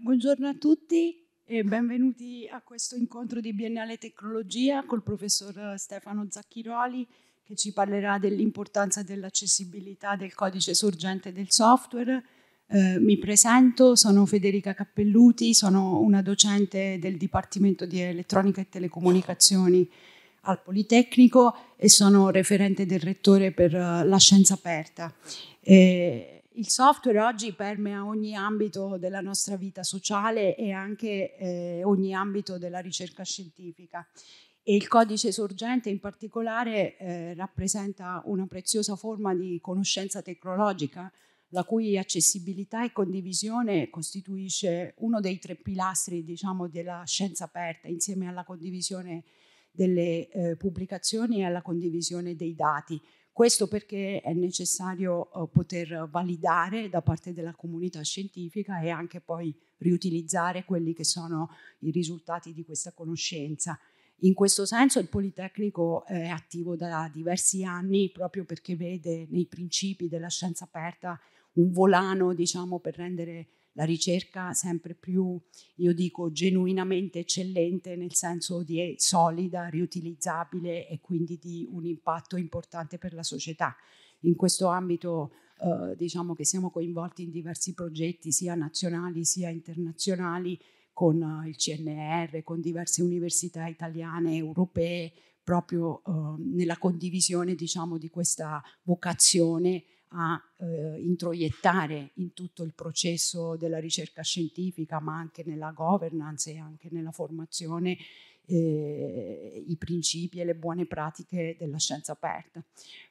Buongiorno a tutti e benvenuti a questo incontro di Biennale Tecnologia col professor eh, Stefano Zacchiroli che ci parlerà dell'importanza dell'accessibilità del codice sorgente del software. Eh, mi presento, sono Federica Cappelluti, sono una docente del Dipartimento di Elettronica e Telecomunicazioni al Politecnico e sono referente del rettore per eh, la scienza aperta. Eh, il software oggi permea ogni ambito della nostra vita sociale e anche eh, ogni ambito della ricerca scientifica. E il codice sorgente in particolare eh, rappresenta una preziosa forma di conoscenza tecnologica, la cui accessibilità e condivisione costituisce uno dei tre pilastri diciamo, della scienza aperta, insieme alla condivisione delle eh, pubblicazioni e alla condivisione dei dati. Questo perché è necessario eh, poter validare da parte della comunità scientifica e anche poi riutilizzare quelli che sono i risultati di questa conoscenza. In questo senso il Politecnico è attivo da diversi anni proprio perché vede nei principi della scienza aperta un volano diciamo, per rendere la ricerca sempre più, io dico, genuinamente eccellente nel senso di solida, riutilizzabile e quindi di un impatto importante per la società. In questo ambito eh, diciamo che siamo coinvolti in diversi progetti sia nazionali sia internazionali con eh, il CNR, con diverse università italiane, e europee, proprio eh, nella condivisione diciamo, di questa vocazione a eh, introiettare in tutto il processo della ricerca scientifica, ma anche nella governance e anche nella formazione eh, i principi e le buone pratiche della scienza aperta.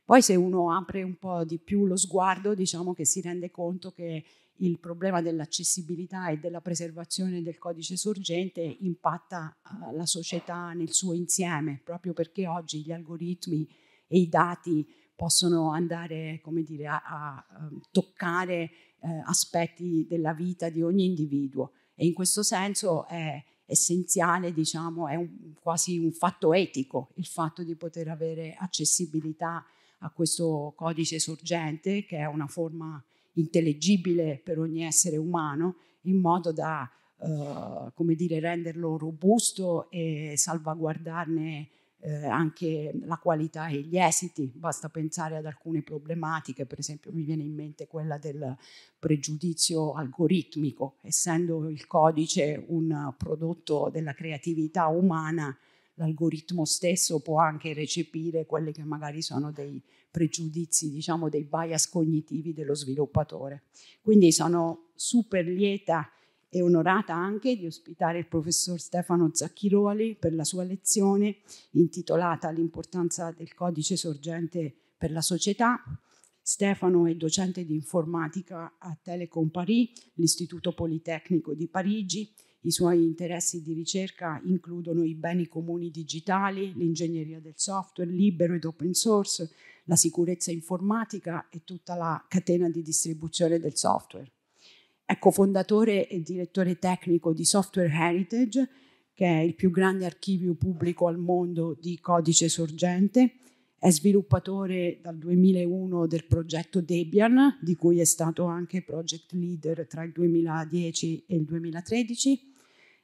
Poi se uno apre un po' di più lo sguardo, diciamo che si rende conto che il problema dell'accessibilità e della preservazione del codice sorgente impatta eh, la società nel suo insieme, proprio perché oggi gli algoritmi e i dati possono andare come dire, a, a, ehm, toccare eh, aspetti della vita di ogni individuo e in questo senso è essenziale, diciamo, è un, quasi un fatto etico il fatto di poter avere accessibilità a questo codice sorgente che è una forma intellegibile per ogni essere umano in modo da eh, come dire, renderlo robusto e salvaguardarne eh, anche la qualità e gli esiti, basta pensare ad alcune problematiche, per esempio mi viene in mente quella del pregiudizio algoritmico, essendo il codice un prodotto della creatività umana, l'algoritmo stesso può anche recepire quelli che magari sono dei pregiudizi, diciamo dei bias cognitivi dello sviluppatore. Quindi sono super lieta e onorata anche di ospitare il professor Stefano Zacchiroli per la sua lezione intitolata L'importanza del codice sorgente per la società. Stefano è docente di informatica a Telecom Paris, l'Istituto Politecnico di Parigi. I suoi interessi di ricerca includono i beni comuni digitali, l'ingegneria del software libero ed open source, la sicurezza informatica e tutta la catena di distribuzione del software. È cofondatore ecco, e direttore tecnico di Software Heritage, che è il più grande archivio pubblico al mondo di codice sorgente. È sviluppatore dal 2001 del progetto Debian, di cui è stato anche project leader tra il 2010 e il 2013.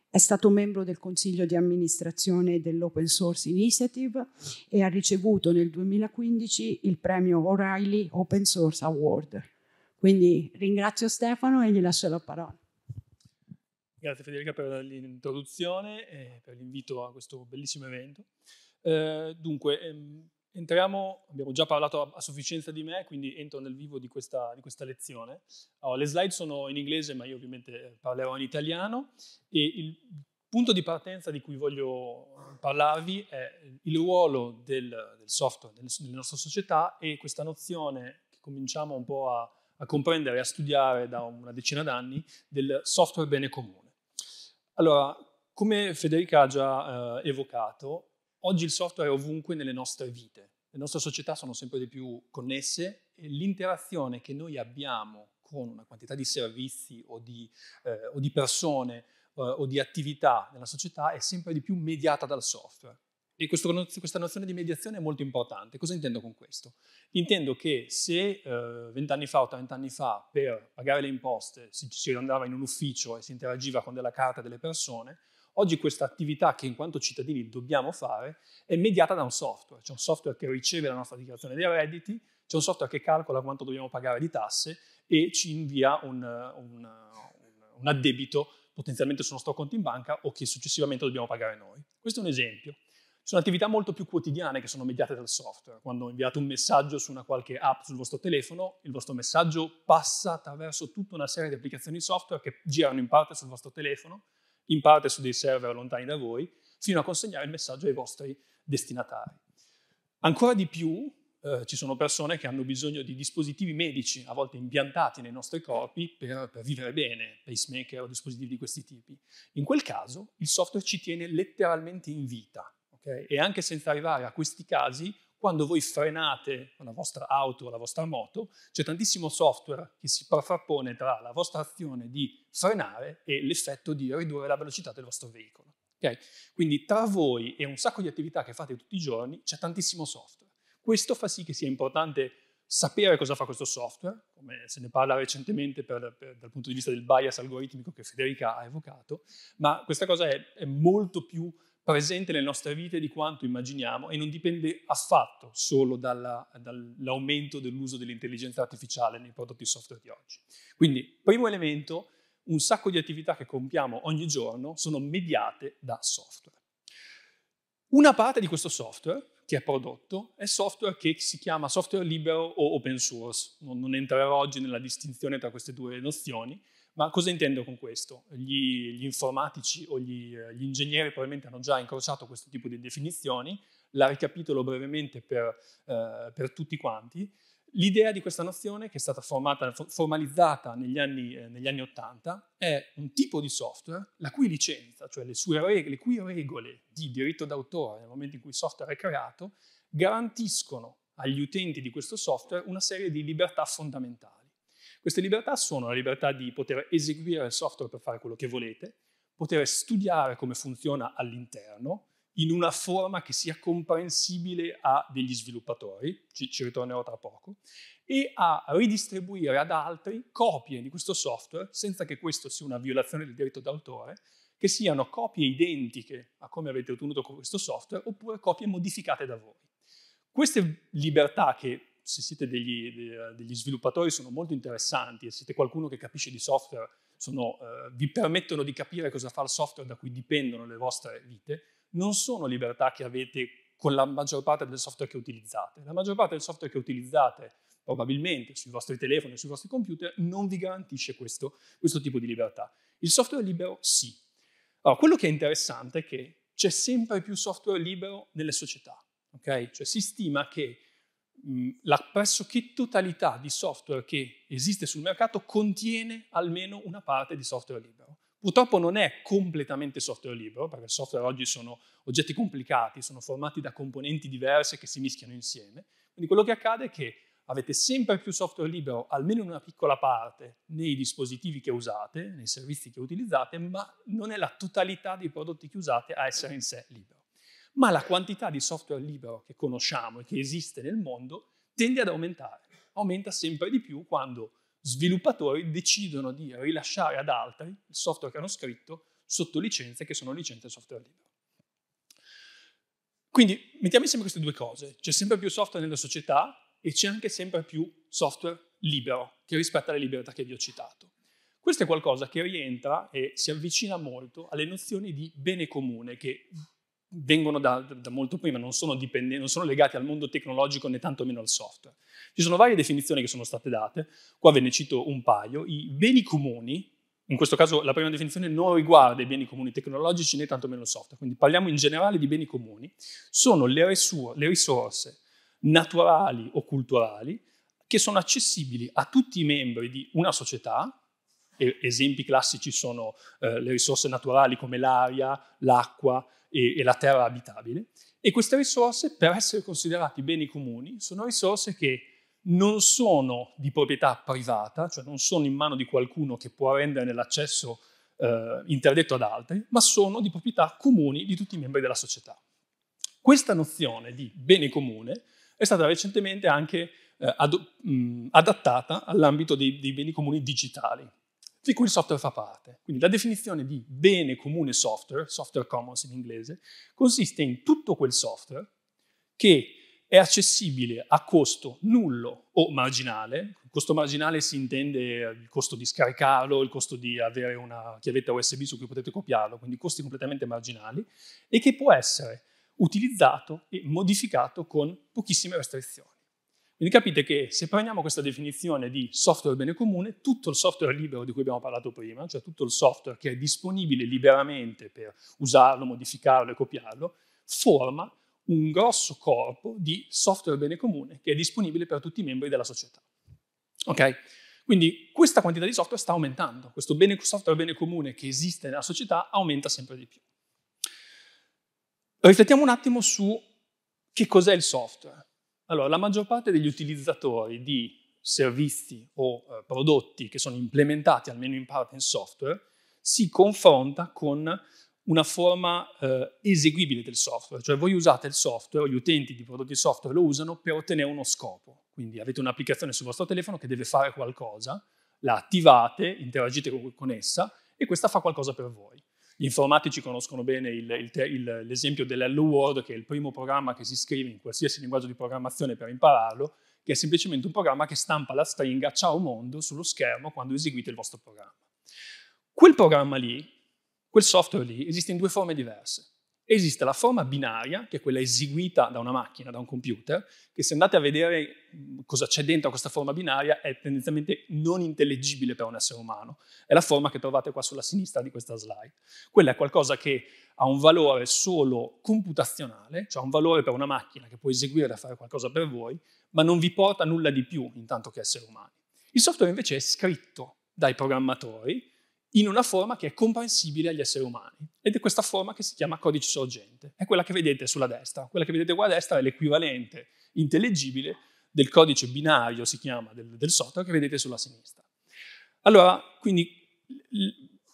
È stato membro del consiglio di amministrazione dell'Open Source Initiative e ha ricevuto nel 2015 il premio O'Reilly Open Source Award. Quindi ringrazio Stefano e gli lascio la parola. Grazie Federica per l'introduzione e per l'invito a questo bellissimo evento. Eh, dunque, ehm, entriamo, abbiamo già parlato a, sufficienza di me, quindi entro nel vivo di questa, di questa lezione. Allora, le slide sono in inglese, ma io ovviamente eh, parlerò in italiano e il punto di partenza di cui voglio parlarvi è il ruolo del, del software nelle nostre società e questa nozione che cominciamo un po' a a comprendere e a studiare da una decina d'anni del software bene comune. Allora, come Federica ha già eh, evocato, oggi il software è ovunque nelle nostre vite. Le nostre società sono sempre di più connesse e l'interazione che noi abbiamo con una quantità di servizi o di, eh, o di persone eh, o di attività nella società è sempre di più mediata dal software. E questo, questa nozione di mediazione è molto importante. Cosa intendo con questo? Intendo che se eh, vent'anni eh, fa o trent'anni fa per pagare le imposte si, si andava in un ufficio e si interagiva con della carta delle persone, Oggi questa attività che in quanto cittadini dobbiamo fare è mediata da un software. C'è un software che riceve la nostra dichiarazione dei redditi, c'è un software che calcola quanto dobbiamo pagare di tasse e ci invia un, un, un addebito potenzialmente sul nostro conto in banca o che successivamente dobbiamo pagare noi. Questo è un esempio sono attività molto più quotidiane che sono mediate dal software. Quando inviate un messaggio su una qualche app sul vostro telefono, il vostro messaggio passa attraverso tutta una serie di applicazioni software che girano in parte sul vostro telefono, in parte su dei server lontani da voi, fino a consegnare il messaggio ai vostri destinatari. Ancora di più eh, ci sono persone che hanno bisogno di dispositivi medici, a volte impiantati nei nostri corpi, per, per vivere bene, pacemaker o dispositivi di questi tipi. In quel caso il software ci tiene letteralmente in vita Okay? E anche senza arrivare a questi casi, quando voi frenate con la vostra auto o la vostra moto, c'è tantissimo software che si frappone tra la vostra azione di frenare e l'effetto di ridurre la velocità del vostro veicolo. Okay? Quindi tra voi e un sacco di attività che fate tutti i giorni c'è tantissimo software. Questo fa sì che sia importante sapere cosa fa questo software, come se ne parla recentemente per, per, dal punto di vista del bias algoritmico che Federica ha evocato, ma questa cosa è, è molto più presente nelle nostre vite di quanto immaginiamo e non dipende affatto solo dalla, dall'aumento dell'uso dell'intelligenza artificiale nei prodotti software di oggi. Quindi, primo elemento, un sacco di attività che compiamo ogni giorno sono mediate da software. Una parte di questo software che è prodotto è software che si chiama software libero o open source. Non, non entrerò oggi nella distinzione tra queste due nozioni, ma cosa intendo con questo? Gli, gli informatici o gli, eh, gli, ingegneri probabilmente hanno già incrociato questo tipo di definizioni, la ricapitolo brevemente per, eh, per tutti quanti. L'idea di questa nozione, che è stata formata, formalizzata negli anni, eh, negli anni 80, è un tipo di software la cui licenza, cioè le, sue regole, le cui regole di diritto d'autore nel momento in cui il software è creato, garantiscono agli utenti di questo software una serie di libertà fondamentali. Queste libertà sono la libertà di poter eseguire il software per fare quello che volete, poter studiare come funziona all'interno, in una forma che sia comprensibile a degli sviluppatori, ci, ci, ritornerò tra poco, e a ridistribuire ad altri copie di questo software senza che questo sia una violazione del diritto d'autore, che siano copie identiche a come avete ottenuto questo software oppure copie modificate da voi. Queste libertà che se siete degli, degli, sviluppatori sono molto interessanti e siete qualcuno che capisce di software, sono, eh, vi permettono di capire cosa fa il software da cui dipendono le vostre vite, non sono libertà che avete con la maggior parte del software che utilizzate. La maggior parte del software che utilizzate probabilmente sui vostri telefoni e sui vostri computer non vi garantisce questo, questo tipo di libertà. Il software libero sì. Allora, quello che è interessante è che c'è sempre più software libero nelle società. Okay? Cioè si stima che la pressoché totalità di software che esiste sul mercato contiene almeno una parte di software libero. Purtroppo non è completamente software libero, perché il software oggi sono oggetti complicati, sono formati da componenti diverse che si mischiano insieme. Quindi quello che accade è che avete sempre più software libero, almeno in una piccola parte, nei dispositivi che usate, nei servizi che utilizzate, ma non è la totalità dei prodotti che usate a essere in sé libero ma la quantità di software libero che conosciamo e che esiste nel mondo tende ad aumentare. Aumenta sempre di più quando sviluppatori decidono di rilasciare ad altri il software che hanno scritto sotto licenze che sono licenze software libero. Quindi mettiamo insieme queste due cose. C'è sempre più software nella società e c'è anche sempre più software libero che rispetta le libertà che vi ho citato. Questo è qualcosa che rientra e si avvicina molto alle nozioni di bene comune che vengono da, da molto prima, non sono, dipende- non sono legati al mondo tecnologico né tantomeno al software. Ci sono varie definizioni che sono state date, qua ve ne cito un paio. I beni comuni, in questo caso la prima definizione non riguarda i beni comuni tecnologici né tantomeno il software, quindi parliamo in generale di beni comuni, sono le, resor- le risorse naturali o culturali che sono accessibili a tutti i membri di una società, esempi classici sono eh, le risorse naturali come l'aria, l'acqua, e, e la terra abitabile. E queste risorse, per essere considerati beni comuni, sono risorse che non sono di proprietà privata, cioè non sono in mano di qualcuno che può renderne l'accesso eh, interdetto ad altri, ma sono di proprietà comuni di tutti i membri della società. Questa nozione di bene comune è stata recentemente anche eh, ad, mh, adattata all'ambito dei, dei beni comuni digitali di cui il software fa parte. Quindi la definizione di bene comune software, software commons in inglese, consiste in tutto quel software che è accessibile a costo nullo o marginale. costo marginale si intende il costo di scaricarlo, il costo di avere una chiavetta USB su cui potete copiarlo, quindi costi completamente marginali, e che può essere utilizzato e modificato con pochissime restrizioni. Quindi capite che se prendiamo questa definizione di software bene comune, tutto il software libero di cui abbiamo parlato prima, cioè tutto il software che è disponibile liberamente per usarlo, modificarlo e copiarlo, forma un grosso corpo di software bene comune che è disponibile per tutti i membri della società. Ok? Quindi questa quantità di software sta aumentando, questo bene, software bene comune che esiste nella società aumenta sempre di più. Riflettiamo un attimo su che cos'è il software. Allora, la maggior parte degli utilizzatori di servizi o eh, prodotti che sono implementati almeno in parte in software si confronta con una forma eh, eseguibile del software, cioè voi usate il software, gli utenti di prodotti software lo usano per ottenere uno scopo, quindi avete un'applicazione sul vostro telefono che deve fare qualcosa, la attivate, interagite con, con essa e questa fa qualcosa per voi. Gli informatici conoscono bene il, il, il, l'esempio dell'Hello World, che è il primo programma che si scrive in qualsiasi linguaggio di programmazione per impararlo, che è semplicemente un programma che stampa la stringa ciao mondo sullo schermo quando eseguite il vostro programma. Quel programma lì, quel software lì, esiste in due forme diverse. Esiste la forma binaria, che è quella eseguita da una macchina, da un computer, che se andate a vedere mm, cosa c'è dentro questa forma binaria è tendenzialmente non intellegibile per un essere umano. È la forma che trovate qua sulla sinistra di questa slide. Quella è qualcosa che ha un valore solo computazionale, cioè un valore per una macchina che può eseguire e fare qualcosa per voi, ma non vi porta nulla di più intanto che esseri umani. Il software invece è scritto dai programmatori in una forma che è comprensibile agli esseri umani. Ed è questa forma che si chiama codice sorgente. È quella che vedete sulla destra. Quella che vedete qua a destra è l'equivalente intellegibile del codice binario, si chiama, del, del software che vedete sulla sinistra. Allora, quindi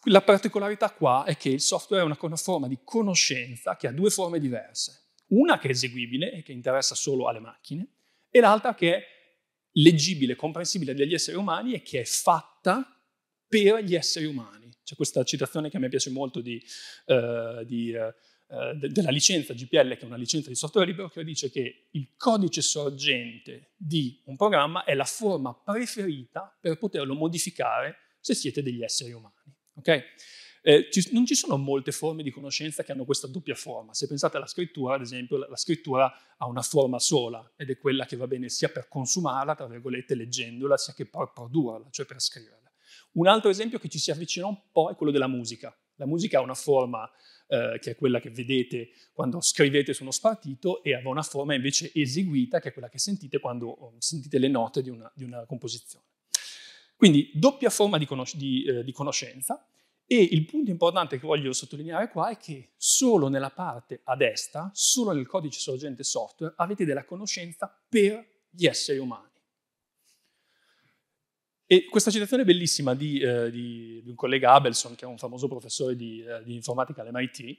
la particolarità qua è che il software è una, una forma di conoscenza che ha due forme diverse. Una che è eseguibile e che interessa solo alle macchine, e l'altra che è leggibile, comprensibile dagli esseri umani e che è fatta per gli esseri umani. C'è questa citazione che a me piace molto di, uh, di, uh, de- della licenza GPL, che è una licenza di software libero, che dice che il codice sorgente di un programma è la forma preferita per poterlo modificare se siete degli esseri umani. Okay? Eh, ci, non ci sono molte forme di conoscenza che hanno questa doppia forma. Se pensate alla scrittura, ad esempio, la, la, scrittura ha una forma sola ed è quella che va bene sia per consumarla, tra virgolette, leggendola, sia che per produrla, cioè per scriverla. Un altro esempio che ci si avvicina un po' è quello della musica. La musica ha una forma eh, che è quella che vedete quando scrivete su uno spartito e ha una forma invece eseguita che è quella che sentite quando oh, sentite le note di una, di una composizione. Quindi doppia forma di, conosc- di, eh, di conoscenza e il punto importante che voglio sottolineare qua è che solo nella parte a destra, solo nel codice sorgente software, avete della conoscenza per gli esseri umani. E questa citazione bellissima di, eh, di, di, un collega Abelson, che è un famoso professore di, eh, di informatica all'MIT,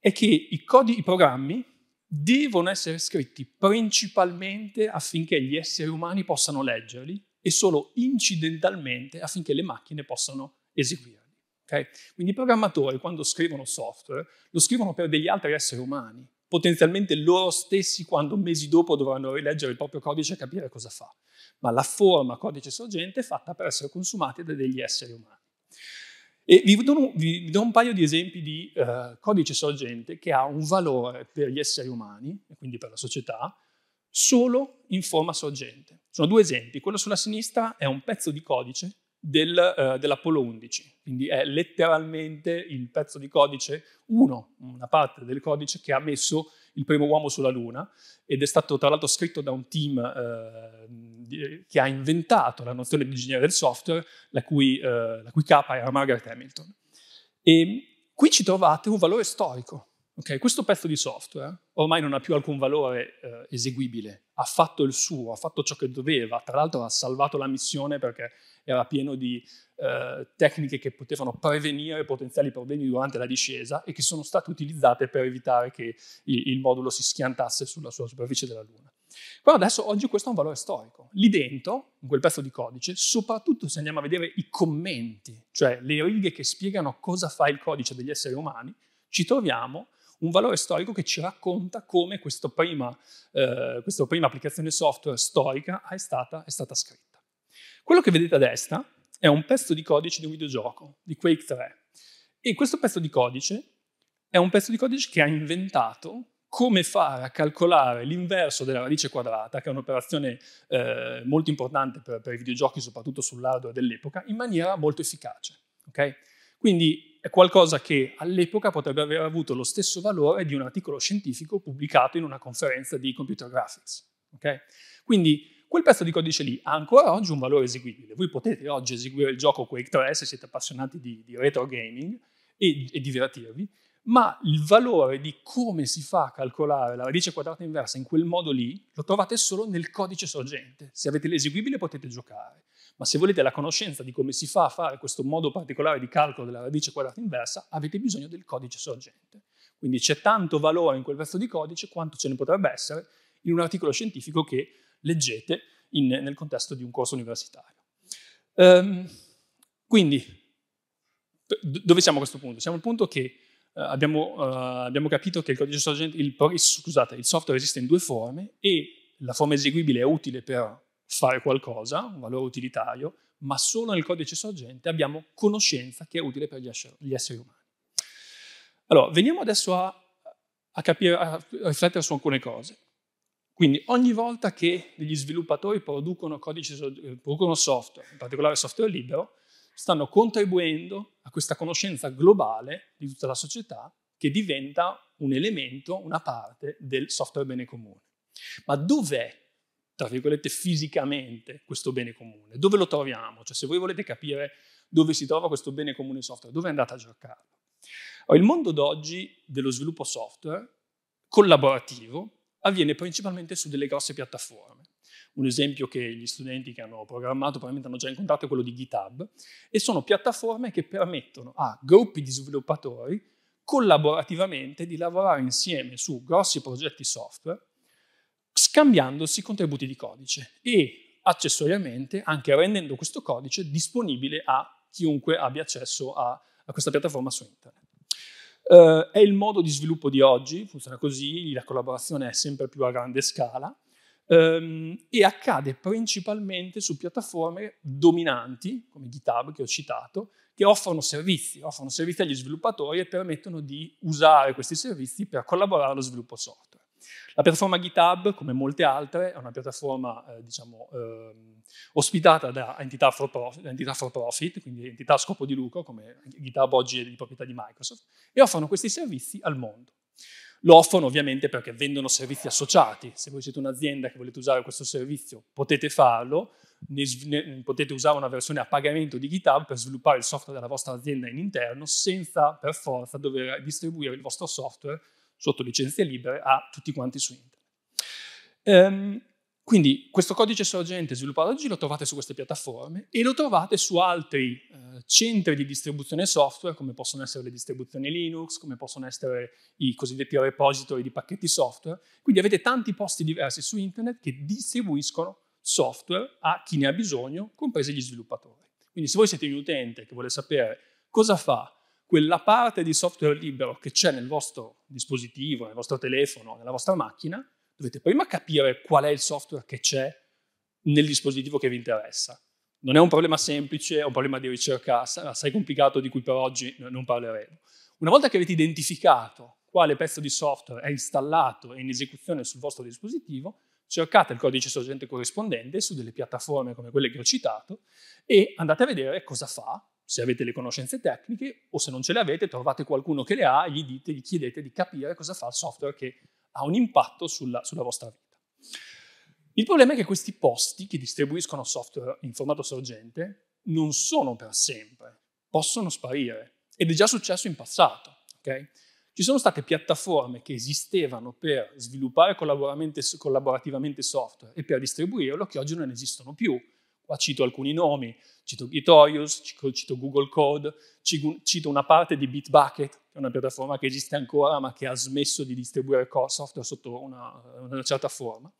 è che i, codi, i programmi devono essere scritti principalmente affinché gli esseri umani possano leggerli e solo incidentalmente affinché le macchine possano eseguirli. Okay? Quindi i programmatori, quando scrivono software, lo scrivono per degli altri esseri umani, potenzialmente loro stessi quando mesi dopo dovranno rileggere il proprio codice e capire cosa fa ma la forma codice sorgente è fatta per essere consumata da degli esseri umani. E vi do, vi do, un paio di esempi di eh, codice sorgente che ha un valore per gli esseri umani, e quindi per la società, solo in forma sorgente. Sono due esempi. Quello sulla sinistra è un pezzo di codice del, eh, dell'Apollo 11, quindi è letteralmente il pezzo di codice 1, una parte del codice che ha messo il primo uomo sulla Luna ed è stato tra l'altro scritto da un team eh, che ha inventato la nozione di ingegnere del software, la cui, eh, la cui capa era Margaret Hamilton. E qui ci trovate un valore storico. Okay? Questo pezzo di software ormai non ha più alcun valore eh, eseguibile, ha fatto il suo, ha fatto ciò che doveva, tra l'altro ha salvato la missione perché era pieno di eh, tecniche che potevano prevenire potenziali problemi durante la discesa e che sono state utilizzate per evitare che il, il modulo si schiantasse sulla sua superficie della Luna. Però adesso, oggi questo ha un valore storico. Lì dentro, in quel pezzo di codice, soprattutto se andiamo a vedere i commenti, cioè le righe che spiegano cosa fa il codice degli esseri umani, ci troviamo un valore storico che ci racconta come prima, eh, questa prima applicazione software storica è stata, è stata scritta. Quello che vedete a destra è un pezzo di codice di un videogioco, di Quake 3. E questo pezzo di codice è un pezzo di codice che ha inventato come fare a calcolare l'inverso della radice quadrata, che è un'operazione eh, molto importante per, per, i videogiochi, soprattutto sull'hardware dell'epoca, in maniera molto efficace. Okay? Quindi è qualcosa che all'epoca potrebbe aver avuto lo stesso valore di un articolo scientifico pubblicato in una conferenza di computer graphics. Okay? Quindi quel pezzo di codice lì ha ancora oggi un valore eseguibile. Voi potete oggi eseguire il gioco Quake 3 se siete appassionati di, di retro gaming e, e divertirvi, ma il valore di come si fa a calcolare la radice quadrata inversa in quel modo lì lo trovate solo nel codice sorgente. Se avete l'eseguibile potete giocare, ma se volete la conoscenza di come si fa a fare questo modo particolare di calcolo della radice quadrata inversa, avete bisogno del codice sorgente. Quindi c'è tanto valore in quel pezzo di codice quanto ce ne potrebbe essere in un articolo scientifico che leggete in, nel contesto di un corso universitario. Um, quindi, dove siamo a questo punto? Siamo al punto che uh, abbiamo, uh, abbiamo, capito che il codice sorgente, il, scusate, il software esiste in due forme e la forma eseguibile è utile per fare qualcosa, un valore utilitario, ma solo nel codice sorgente abbiamo conoscenza che è utile per gli esseri, gli esseri umani. Allora, veniamo adesso a, a, capire, a riflettere su alcune cose. Quindi ogni volta che degli sviluppatori producono, codice, producono software, in particolare software libero, stanno contribuendo a questa conoscenza globale di tutta la società che diventa un elemento, una parte del software bene comune. Ma dov'è, tra virgolette, fisicamente questo bene comune? Dove lo troviamo? Cioè se voi volete capire dove si trova questo bene comune software, dove andate a giocarlo? Il mondo d'oggi dello sviluppo software collaborativo avviene principalmente su delle grosse piattaforme. Un esempio che gli studenti che hanno programmato probabilmente hanno già incontrato è quello di GitHub, e sono piattaforme che permettono a gruppi di sviluppatori collaborativamente di lavorare insieme su grossi progetti software, scambiandosi contributi di codice e accessoriamente anche rendendo questo codice disponibile a chiunque abbia accesso a, a questa piattaforma su internet. Eh, è il modo di sviluppo di oggi, funziona così, la collaborazione è sempre più a grande scala ehm, e accade principalmente su piattaforme dominanti, come GitHub che ho citato, che offrono servizi, offrono servizi agli sviluppatori e permettono di usare questi servizi per collaborare allo sviluppo software. La piattaforma GitHub, come molte altre, è una piattaforma eh, diciamo, eh, ospitata da entità for, profit, entità for, profit, quindi entità a scopo di lucro, come GitHub oggi è di proprietà di Microsoft, e offrono questi servizi al mondo. Lo offrono ovviamente perché vendono servizi associati. Se voi siete un'azienda che volete usare questo servizio, potete farlo, ne, ne, potete usare una versione a pagamento di GitHub per sviluppare il software della vostra azienda in interno senza per forza dover distribuire il vostro software sotto licenze libere a tutti quanti su internet. Um, quindi questo codice sorgente sviluppato oggi lo trovate su queste piattaforme e lo trovate su altri eh, centri di distribuzione software, come possono essere le distribuzioni Linux, come possono essere i cosiddetti repository di pacchetti software. Quindi avete tanti posti diversi su internet che distribuiscono software a chi ne ha bisogno, compresi gli sviluppatori. Quindi se voi siete un utente che vuole sapere cosa fa quella parte di software libero che c'è nel vostro dispositivo, nel vostro telefono, nella vostra macchina, dovete prima capire qual è il software che c'è nel dispositivo che vi interessa. Non è un problema semplice, è un problema di ricerca assai complicato di cui per oggi non parleremo. Una volta che avete identificato quale pezzo di software è installato e in esecuzione sul vostro dispositivo, cercate il codice sorgente corrispondente su delle piattaforme come quelle che ho citato e andate a vedere cosa fa se avete le conoscenze tecniche o se non ce le avete, trovate qualcuno che le ha e gli, dite, gli chiedete di capire cosa fa il software che ha un impatto sulla, sulla vostra vita. Il problema è che questi posti che distribuiscono software in formato sorgente non sono per sempre, possono sparire ed è già successo in passato. Okay? Ci sono state piattaforme che esistevano per sviluppare collaborativamente software e per distribuirlo che oggi non esistono più. Qua cito alcuni nomi, cito Gitoius, cito Google Code, cito una parte di Bitbucket, che è una piattaforma che esiste ancora ma che ha smesso di distribuire software sotto una, una certa forma.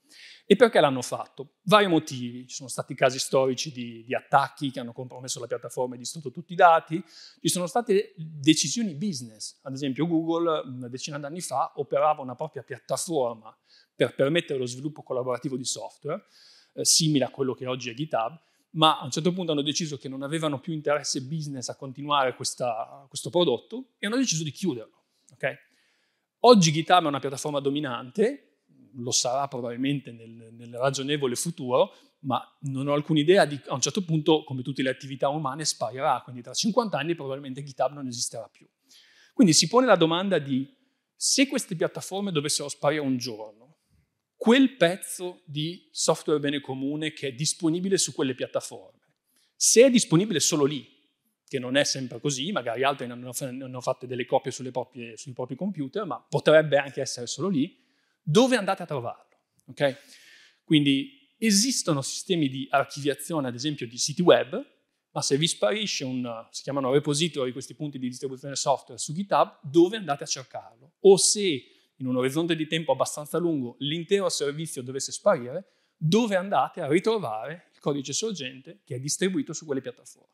E perché l'hanno fatto? Vari motivi, ci sono stati casi storici di, di attacchi che hanno compromesso la piattaforma e distrutto tutti i dati, ci sono state decisioni business, ad esempio Google una decina d'anni fa operava una propria piattaforma per permettere lo sviluppo collaborativo di software, eh, simile a quello che oggi è GitHub, ma a un certo punto hanno deciso che non avevano più interesse business a continuare questa, questo prodotto e hanno deciso di chiuderlo. Okay? Oggi GitHub è una piattaforma dominante, lo sarà probabilmente nel, nel ragionevole futuro, ma non ho alcuna idea di a un certo punto, come tutte le attività umane, sparirà, quindi tra 50 anni probabilmente GitHub non esisterà più. Quindi si pone la domanda di se queste piattaforme dovessero sparire un giorno, quel pezzo di software bene comune che è disponibile su quelle piattaforme. Se è disponibile solo lì, che non è sempre così, magari altri ne hanno fatte delle copie proprie, sui propri computer, ma potrebbe anche essere solo lì, dove andate a trovarlo? Okay? Quindi esistono sistemi di archiviazione, ad esempio, di siti web, ma se vi sparisce un, si chiamano repository, questi punti di distribuzione software su GitHub, dove andate a cercarlo? O se in un orizzonte di tempo abbastanza lungo l'intero servizio dovesse sparire, dove andate a ritrovare il codice sorgente che è distribuito su quelle piattaforme.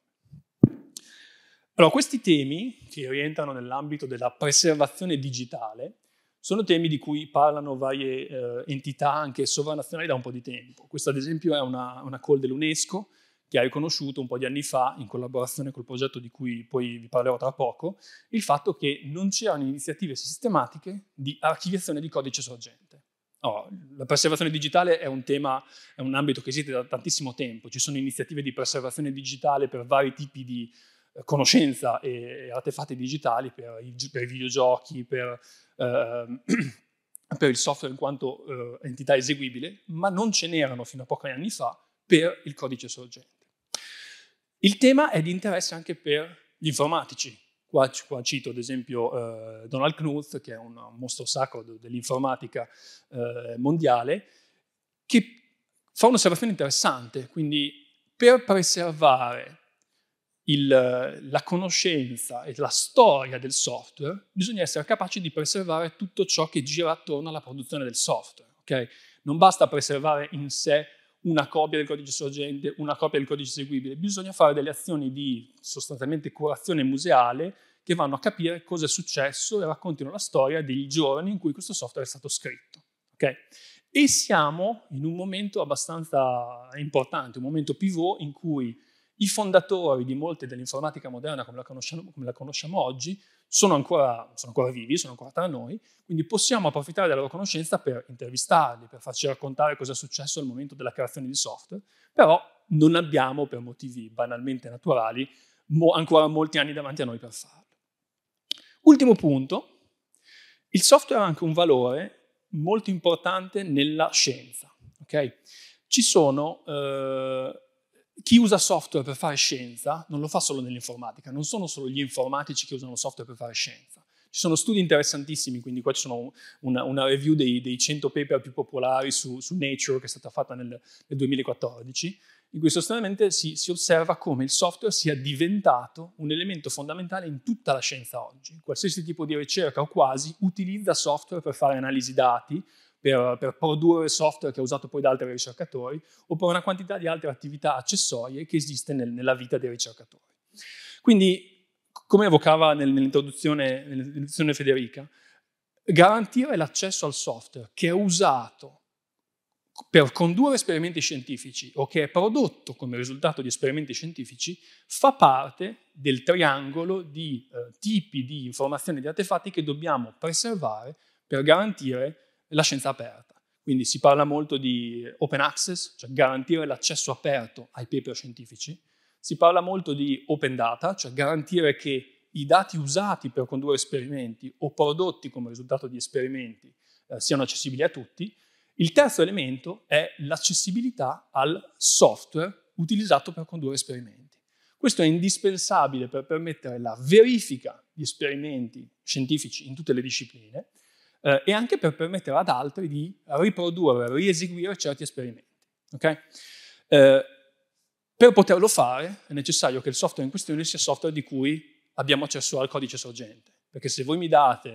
Allora, questi temi, che rientrano nell'ambito della preservazione digitale, sono temi di cui parlano varie eh, entità anche sovranazionali da un po' di tempo. Questa ad esempio è una, una call dell'UNESCO che hai conosciuto un po' di anni fa in collaborazione col progetto di cui poi vi parlerò tra poco, il fatto che non c'erano iniziative sistematiche di archiviazione di codice sorgente. Oh, la preservazione digitale è un tema, è un ambito che esiste da tantissimo tempo, ci sono iniziative di preservazione digitale per vari tipi di eh, conoscenza e artefatti digitali per i, per i videogiochi, per, eh, per, il software in quanto eh, entità eseguibile, ma non ce n'erano fino a pochi anni fa per il codice sorgente. Il tema è di interesse anche per gli informatici. Qua, qua cito ad esempio eh, Donald Knuth, che è un mostro sacro dell'informatica eh, mondiale, che fa un'osservazione interessante, quindi per preservare il, la conoscenza e la storia del software, bisogna essere capaci di preservare tutto ciò che gira attorno alla produzione del software. Okay? Non basta preservare in sé una copia del codice sorgente, una copia del codice eseguibile, bisogna fare delle azioni di sostanzialmente curazione museale che vanno a capire cosa è successo e raccontino la storia dei giorni in cui questo software è stato scritto. Okay? E siamo in un momento abbastanza importante, un momento pivot in cui i fondatori di molte dell'informatica moderna come la conosciamo, come la conosciamo oggi sono ancora, sono ancora vivi, sono ancora tra noi, quindi possiamo approfittare della loro conoscenza per intervistarli, per farci raccontare cosa è successo al momento della creazione di software, però non abbiamo, per motivi banalmente naturali, mo- ancora molti anni davanti a noi per farlo. Ultimo punto, il software ha anche un valore molto importante nella scienza. Okay? Ci sono eh, chi usa software per fare scienza non lo fa solo nell'informatica, non sono solo gli informatici che usano software per fare scienza. Ci sono studi interessantissimi, quindi qua ci sono una, una review dei, dei, 100 paper più popolari su, su, Nature che è stata fatta nel, nel 2014, in cui sostanzialmente si, si, osserva come il software sia diventato un elemento fondamentale in tutta la scienza oggi. Qualsiasi tipo di ricerca o quasi utilizza software per fare analisi dati, per, per, produrre software che è usato poi da altri ricercatori o per una quantità di altre attività accessorie che esiste nel, nella vita dei ricercatori. Quindi, come evocava nel, nell'introduzione, nell'introduzione Federica, garantire l'accesso al software che è usato per condurre esperimenti scientifici o che è prodotto come risultato di esperimenti scientifici fa parte del triangolo di eh, tipi di informazioni e di artefatti che dobbiamo preservare per garantire la scienza aperta. Quindi si parla molto di open access, cioè garantire l'accesso aperto ai paper scientifici. Si parla molto di open data, cioè garantire che i dati usati per condurre esperimenti o prodotti come risultato di esperimenti eh, siano accessibili a tutti. Il terzo elemento è l'accessibilità al software utilizzato per condurre esperimenti. Questo è indispensabile per permettere la verifica di esperimenti scientifici in tutte le discipline eh, e anche per permettere ad altri di riprodurre, rieseguire certi esperimenti. Okay? Eh, per poterlo fare è necessario che il software in questione sia software di cui abbiamo accesso al codice sorgente, perché se voi mi date,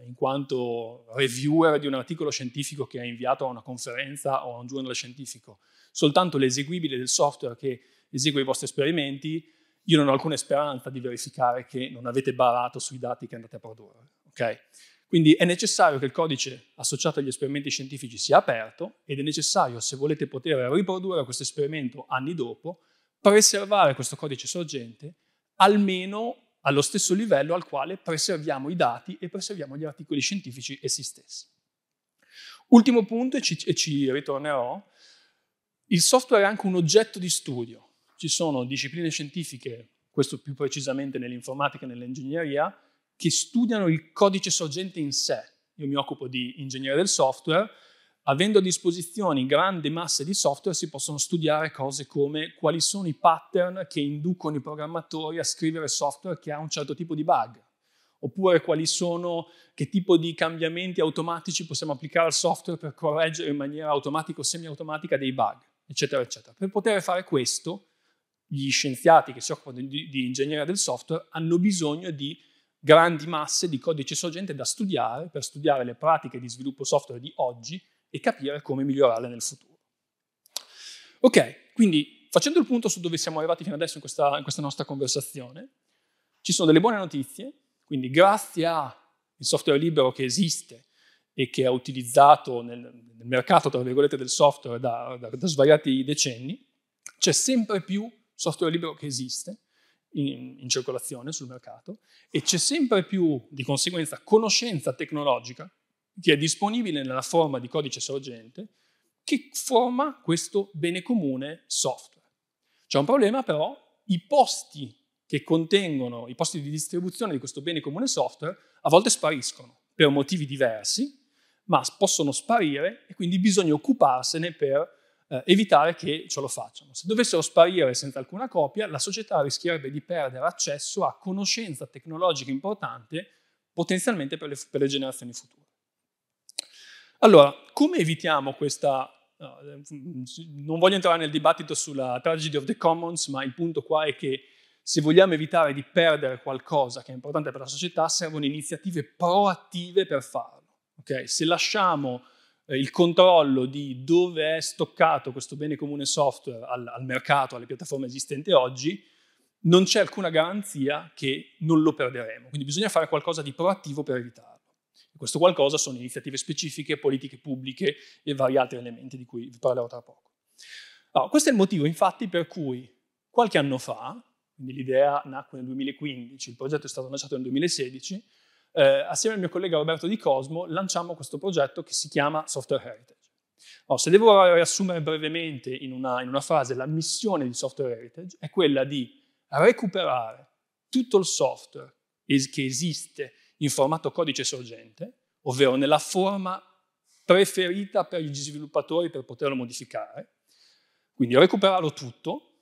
eh, in quanto reviewer di un articolo scientifico che è inviato a una conferenza o a un giornale scientifico, soltanto l'eseguibile del software che esegue i vostri esperimenti, io non ho alcuna speranza di verificare che non avete barato sui dati che andate a produrre. Okay? Quindi è necessario che il codice associato agli esperimenti scientifici sia aperto ed è necessario, se volete poter riprodurre questo esperimento anni dopo, preservare questo codice sorgente almeno allo stesso livello al quale preserviamo i dati e preserviamo gli articoli scientifici essi stessi. Ultimo punto, e ci, e ci ritornerò, il software è anche un oggetto di studio. Ci sono discipline scientifiche, questo più precisamente nell'informatica e nell'ingegneria, che studiano il codice sorgente in sé. Io mi occupo di ingegneria del software, avendo a disposizione grandi masse di software si possono studiare cose come quali sono i pattern che inducono i programmatori a scrivere software che ha un certo tipo di bug, oppure quali sono, che tipo di cambiamenti automatici possiamo applicare al software per correggere in maniera automatica o semi-automatica dei bug, eccetera, eccetera. Per poter fare questo, gli scienziati che si occupano di, di ingegneria del software hanno bisogno di grandi masse di codice sorgente da studiare per studiare le pratiche di sviluppo software di oggi e capire come migliorarle nel futuro. Ok, quindi facendo il punto su dove siamo arrivati fino adesso in questa, in questa nostra conversazione, ci sono delle buone notizie, quindi grazie al software libero che esiste e che è utilizzato nel, nel mercato, tra virgolette, del software da, da, da svariati decenni, c'è sempre più software libero che esiste in, in circolazione sul mercato e c'è sempre più di conseguenza conoscenza tecnologica che è disponibile nella forma di codice sorgente che forma questo bene comune software. C'è un problema però, i posti che contengono, i posti di distribuzione di questo bene comune software a volte spariscono per motivi diversi, ma possono sparire e quindi bisogna occuparsene per eh, evitare che ce lo facciano. Se dovessero sparire senza alcuna copia, la società rischierebbe di perdere accesso a conoscenza tecnologica importante potenzialmente per le, per le generazioni future. Allora, come evitiamo questa... No, eh, non voglio entrare nel dibattito sulla tragedy of the commons, ma il punto qua è che se vogliamo evitare di perdere qualcosa che è importante per la società, servono iniziative proattive per farlo. Okay? Se lasciamo eh, il controllo di dove è stoccato questo bene comune software al, al mercato, alle piattaforme esistenti oggi, non c'è alcuna garanzia che non lo perderemo. Quindi bisogna fare qualcosa di proattivo per evitarlo. E questo qualcosa sono iniziative specifiche, politiche pubbliche e vari altri elementi di cui vi parlerò tra poco. Allora, questo è il motivo, infatti, per cui qualche anno fa, quindi l'idea nacque nel 2015, il progetto è stato lanciato nel 2016, eh, assieme al mio collega Roberto Di Cosmo lanciamo questo progetto che si chiama Software Heritage. No, se devo riassumere brevemente in una, in una frase la missione di Software Heritage è quella di recuperare tutto il software es- che esiste in formato codice sorgente, ovvero nella forma preferita per gli sviluppatori per poterlo modificare, quindi recuperarlo tutto,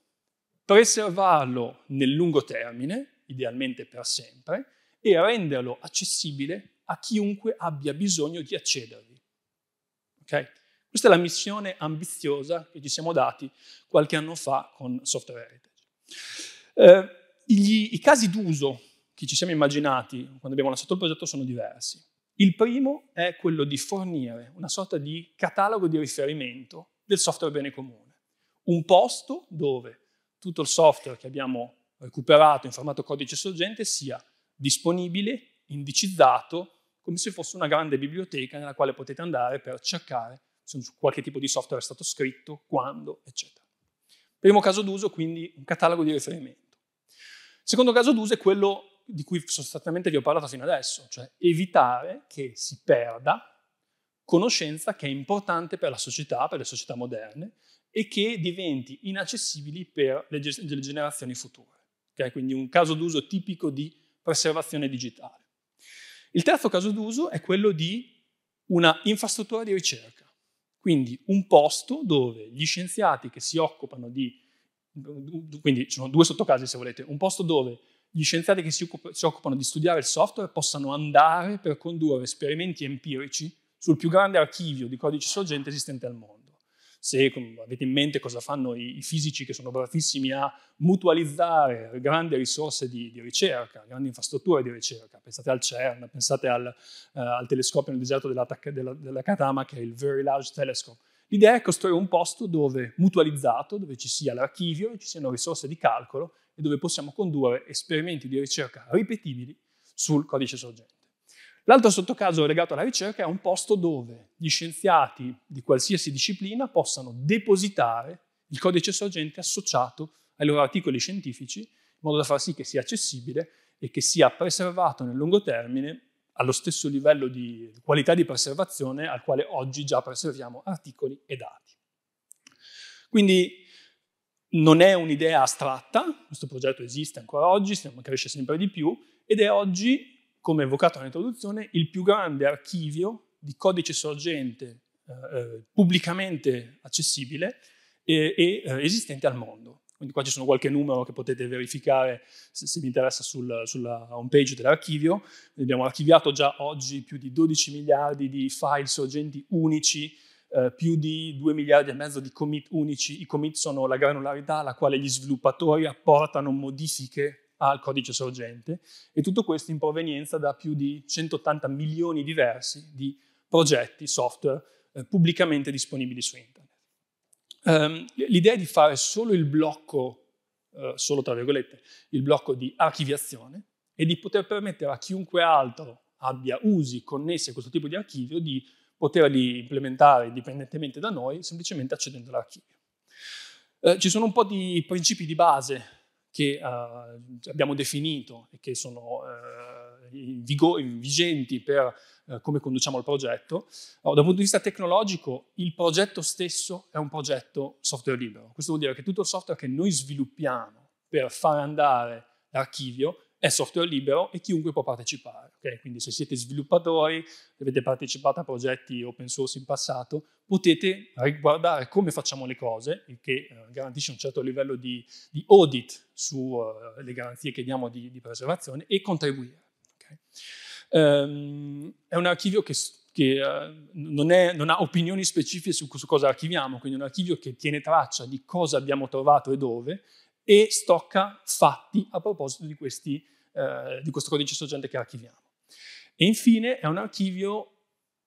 preservarlo nel lungo termine, idealmente per sempre, e renderlo accessibile a chiunque abbia bisogno di accedervi. Okay? Questa è la missione ambiziosa che ci siamo dati qualche anno fa con Software Heritage. Eh, gli, I casi d'uso che ci siamo immaginati quando abbiamo lanciato il progetto sono diversi. Il primo è quello di fornire una sorta di catalogo di riferimento del software bene comune, un posto dove tutto il software che abbiamo recuperato in formato codice sorgente sia disponibile, indicizzato, come se fosse una grande biblioteca nella quale potete andare per cercare se qualche tipo di software è stato scritto, quando, eccetera. Primo caso d'uso, quindi un catalogo di riferimento. Secondo caso d'uso è quello di cui sostanzialmente vi ho parlato fino adesso, cioè evitare che si perda conoscenza che è importante per la società, per le società moderne, e che diventi inaccessibili per le, generazioni future. Okay? Quindi un caso d'uso tipico di preservazione digitale. Il terzo caso d'uso è quello di una infrastruttura di ricerca, quindi un posto dove gli scienziati che si occupano di, quindi ci sono due sottocasi se volete, un posto dove gli scienziati che si, occupano di studiare il software possano andare per condurre esperimenti empirici sul più grande archivio di codice sorgente esistente al mondo se avete in mente cosa fanno i, fisici che sono bravissimi a mutualizzare grandi risorse di, di ricerca, grandi infrastrutture di ricerca, pensate al CERN, pensate al, uh, al telescopio nel deserto della, della, della Katama che è il Very Large Telescope. L'idea è costruire un posto dove mutualizzato, dove ci sia l'archivio, ci siano risorse di calcolo e dove possiamo condurre esperimenti di ricerca ripetibili sul codice sorgente. L'altro sottocaso legato alla ricerca è un posto dove gli scienziati di qualsiasi disciplina possano depositare il codice sorgente associato ai loro articoli scientifici, in modo da far sì che sia accessibile e che sia preservato nel lungo termine allo stesso livello di qualità di preservazione al quale oggi già preserviamo articoli e dati. Quindi non è un'idea astratta, questo progetto esiste ancora oggi, cresce sempre di più ed è oggi come evocato nell'introduzione, il più grande archivio di codice sorgente eh, eh, pubblicamente accessibile e, e eh, esistente al mondo. Quindi qua ci sono qualche numero che potete verificare se, se vi interessa sul, sulla homepage dell'archivio. Abbiamo archiviato già oggi più di 12 miliardi di file sorgenti unici Uh, più di 2 miliardi e mezzo di commit unici. I commit sono la granularità alla quale gli sviluppatori apportano modifiche al codice sorgente e tutto questo in provenienza da più di 180 milioni diversi di progetti, software eh, pubblicamente disponibili su internet. Um, l'idea è di fare solo il blocco, uh, solo tra virgolette, il blocco di archiviazione e di poter permettere a chiunque altro abbia usi connessi a questo tipo di archivio di poterli implementare indipendentemente da noi semplicemente accedendo all'archivio. Eh, ci sono un po' di principi di base che eh, abbiamo definito e che sono eh, vigo- vigenti per eh, come conduciamo il progetto. Allora, dal punto di vista tecnologico, il progetto stesso è un progetto software libero. Questo vuol dire che tutto il software che noi sviluppiamo per far andare l'archivio è software libero e chiunque può partecipare. Okay? Quindi se siete sviluppatori, avete partecipato a progetti open source in passato, potete riguardare come facciamo le cose, il che eh, garantisce un certo livello di, di audit sulle eh, garanzie che diamo di, di preservazione e contribuire. Okay? Um, è un archivio che, che uh, non, è, non, ha opinioni specifiche su, su cosa archiviamo, quindi è un archivio che tiene traccia di cosa abbiamo trovato e dove, e stocca fatti a proposito di questi eh, di questo codice sorgente che archiviamo. E infine è un archivio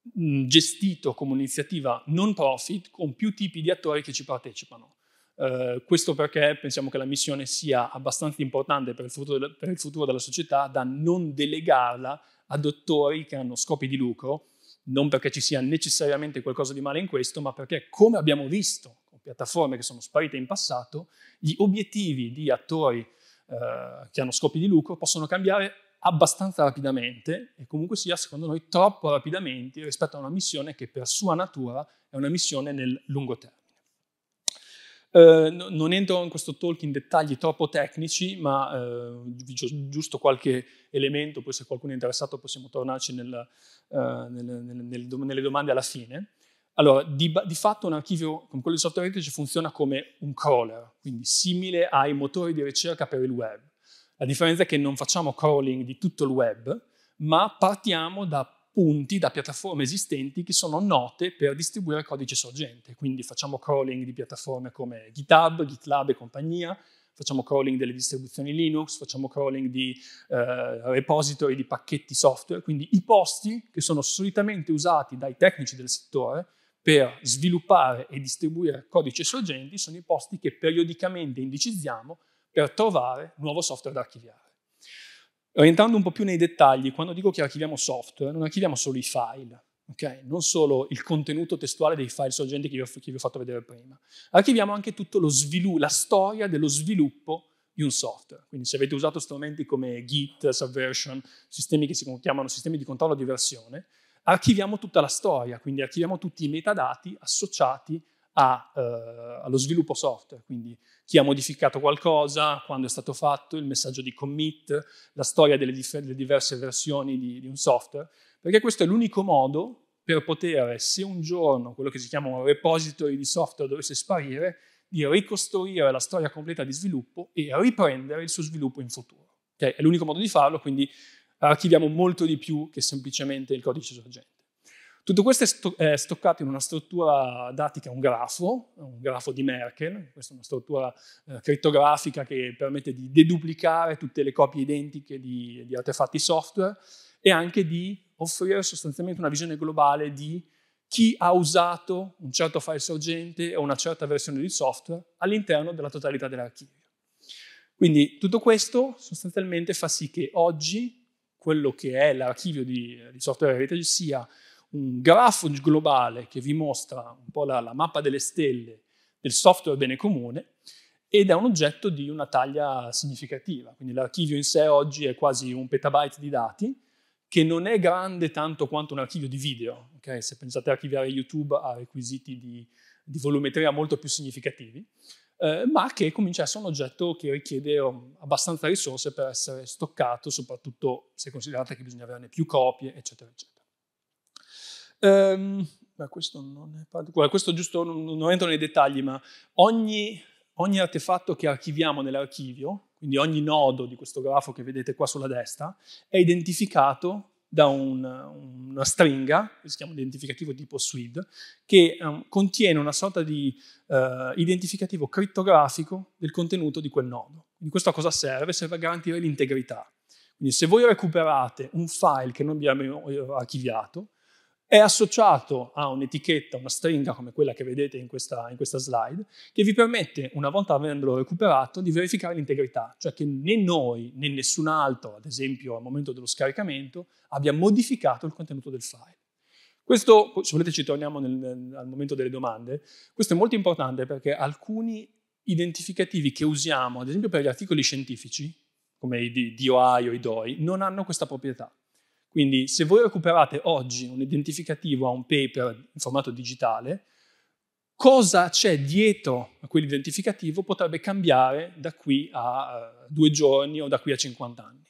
gestito come un'iniziativa non profit con più tipi di attori che ci partecipano. Uh, questo perché pensiamo che la missione sia abbastanza importante per il, futuro, per il, futuro, della società da non delegarla ad attori che hanno scopi di lucro, non perché ci sia necessariamente qualcosa di male in questo, ma perché, come abbiamo visto con piattaforme che sono sparite in passato, gli obiettivi di attori eh, che hanno scopi di lucro possono cambiare abbastanza rapidamente e comunque sia, secondo noi, troppo rapidamente rispetto a una missione che per sua natura è una missione nel lungo termine. Eh, non entro in questo talk in dettagli troppo tecnici, ma eh, gi- giusto qualche elemento, poi se qualcuno è interessato possiamo tornarci nel, eh, nel, nel, nelle domande alla fine. Allora, di, di, fatto un archivio come quello di software editor funziona come un crawler, quindi simile ai motori di ricerca per il web. La differenza è che non facciamo crawling di tutto il web, ma partiamo da punti, da piattaforme esistenti che sono note per distribuire codice sorgente. Quindi facciamo crawling di piattaforme come GitHub, GitLab e compagnia, facciamo crawling delle distribuzioni Linux, facciamo crawling di eh, repository di pacchetti software, quindi i posti che sono solitamente usati dai tecnici del settore per sviluppare e distribuire codice sorgenti sono i posti che periodicamente indicizziamo per trovare nuovo software da archiviare. Rientrando un po' più nei dettagli, quando dico che archiviamo software, non archiviamo solo i file, okay? non solo il contenuto testuale dei file sorgenti che che vi ho fatto vedere prima, archiviamo anche tutta la storia dello sviluppo di un software. Quindi se avete usato strumenti come Git, Subversion, sistemi che si chiamano sistemi di controllo di versione, archiviamo tutta la storia, quindi archiviamo tutti i metadati associati a, eh, allo sviluppo software, quindi chi ha modificato qualcosa, quando è stato fatto, il messaggio di commit, la storia delle, dif- delle diverse versioni di, di un software, perché questo è l'unico modo per poter, se un giorno quello che si chiama un repository di software dovesse sparire, di ricostruire la storia completa di sviluppo e riprendere il suo sviluppo in futuro. Okay? È l'unico modo di farlo, quindi archiviamo eh, molto di più che semplicemente il codice sorgente. Tutto questo è, sto- è stoccato in una struttura dati che è un grafo, un grafo di Merkel, questa è una struttura eh, crittografica che permette di deduplicare tutte le copie identiche di, di artefatti software e anche di offrire sostanzialmente una visione globale di chi ha usato un certo file sorgente o una certa versione di software all'interno della totalità dell'archivio. Quindi tutto questo sostanzialmente fa sì che oggi quello che è l'archivio di, di software Heritage sia un grafo globale che vi mostra un po' la, la mappa delle stelle del software bene comune ed è un oggetto di una taglia significativa. Quindi l'archivio in sé oggi è quasi un petabyte di dati, che non è grande tanto quanto un archivio di video. Okay? Se pensate a archiviare YouTube ha requisiti di, di volumetria molto più significativi. Eh, ma che comincia a essere un oggetto che richiede um, abbastanza risorse per essere stoccato, soprattutto se considerate che bisogna averne più copie, eccetera, eccetera. Ehm, questo non è particolare, questo giusto non, non, entro nei dettagli, ma ogni, ogni artefatto che archiviamo nell'archivio, quindi ogni nodo di questo grafo che vedete qua sulla destra, è identificato da un, una stringa, che si chiama identificativo tipo SWID, che um, contiene una sorta di uh, identificativo crittografico del contenuto di quel nodo. Quindi questo a cosa serve? Serve a garantire l'integrità. Quindi se voi recuperate un file che non abbiamo archiviato, è associato a un'etichetta, una stringa come quella che vedete in questa, in questa, slide, che vi permette, una volta avendolo recuperato, di verificare l'integrità, cioè che né noi né nessun altro, ad esempio al momento dello scaricamento, abbia modificato il contenuto del file. Questo, se volete ci torniamo nel, nel, al momento delle domande, questo è molto importante perché alcuni identificativi che usiamo, ad esempio per gli articoli scientifici, come i DOI o i DOI, non hanno questa proprietà. Quindi se voi recuperate oggi un identificativo a un paper in formato digitale, cosa c'è dietro a quell'identificativo potrebbe cambiare da qui a eh, due giorni o da qui a 50 anni.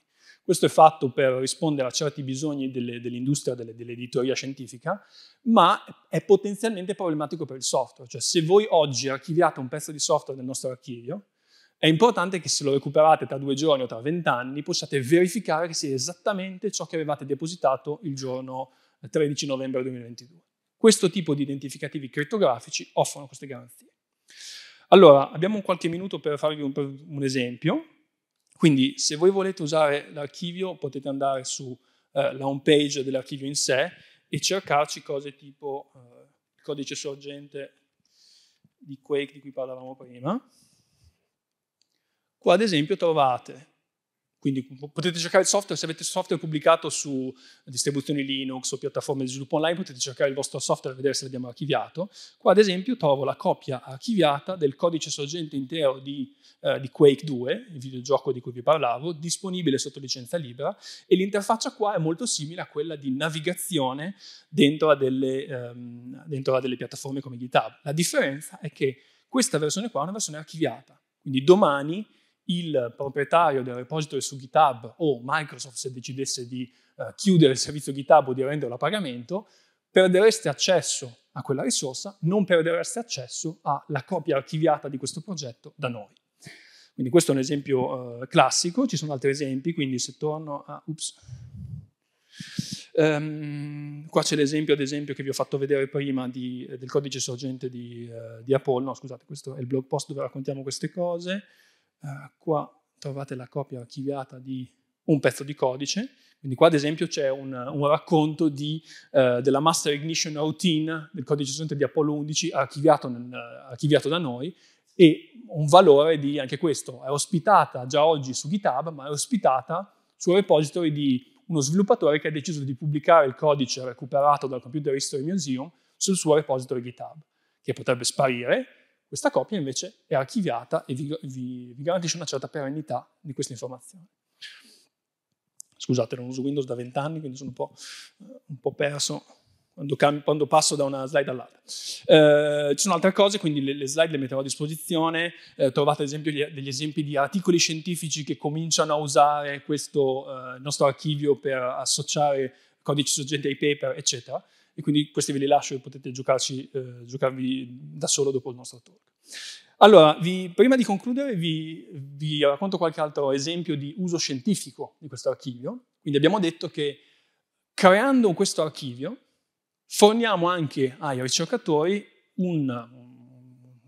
Questo è fatto per rispondere a certi bisogni delle, dell'industria delle, dell'editoria scientifica, ma è potenzialmente problematico per il software. Cioè se voi oggi archiviate un pezzo di software nel nostro archivio, è importante che se lo recuperate tra due giorni o tra vent'anni possiate verificare che sia esattamente ciò che avevate depositato il giorno 13 eh, novembre 2022. Questo tipo di identificativi criptografici offrono queste garanzie. Allora, abbiamo qualche minuto per farvi un, un esempio. Quindi, se voi volete usare l'archivio, potete andare sulla eh, home page dell'archivio in sé e cercarci cose tipo eh, il codice sorgente di Quake di cui parlavamo prima Qua ad esempio trovate, quindi potete cercare il software, se avete software pubblicato su distribuzioni Linux o piattaforme di sviluppo online, potete cercare il vostro software e vedere se l'abbiamo archiviato. Qua ad esempio trovo la copia archiviata del codice sorgente intero di, eh, di Quake 2, il videogioco di cui vi parlavo, disponibile sotto licenza libera, e l'interfaccia qua è molto simile a quella di navigazione dentro a delle, ehm, dentro a delle piattaforme come GitHub. La differenza è che questa versione qua è una versione archiviata, quindi domani il proprietario del repository su GitHub o Microsoft se decidesse di eh, chiudere il servizio GitHub o di renderlo a pagamento, perdereste accesso a quella risorsa, non perdereste accesso alla copia archiviata di questo progetto da noi. Quindi questo è un esempio eh, classico, ci sono altri esempi, quindi se torno a... Um, qua c'è l'esempio, ad esempio, che vi ho fatto vedere prima di, del codice sorgente di, uh, di Apollo, no, scusate, questo è il blog post dove raccontiamo queste cose. Uh, qua trovate la copia archiviata di un pezzo di codice, quindi qua ad esempio c'è un, un racconto di, uh, della Master Ignition Routine del codice sorgente di Apollo 11 archiviato, nel, archiviato, da noi e un valore di, anche questo, è ospitata già oggi su GitHub, ma è ospitata sul repository di uno sviluppatore che ha deciso di pubblicare il codice recuperato dal Computer History Museum sul suo repository GitHub, che potrebbe sparire, questa copia invece è archiviata e vi, vi, vi garantisce una certa perennità di questa informazione. Scusate, non uso Windows da vent'anni, quindi sono un po', eh, un po perso quando, cambio, quando, passo da una slide all'altra. Eh, ci sono altre cose, quindi le, le slide le metterò a disposizione. Eh, trovate ad esempio degli esempi di articoli scientifici che cominciano a usare questo eh, nostro archivio per associare codici sorgenti ai paper, eccetera e quindi questi ve li lascio e potete giocarci, eh, giocarvi da solo dopo il nostro talk. Allora, vi, prima di concludere vi, vi, racconto qualche altro esempio di uso scientifico di questo archivio. Quindi abbiamo detto che creando questo archivio forniamo anche ai ricercatori un,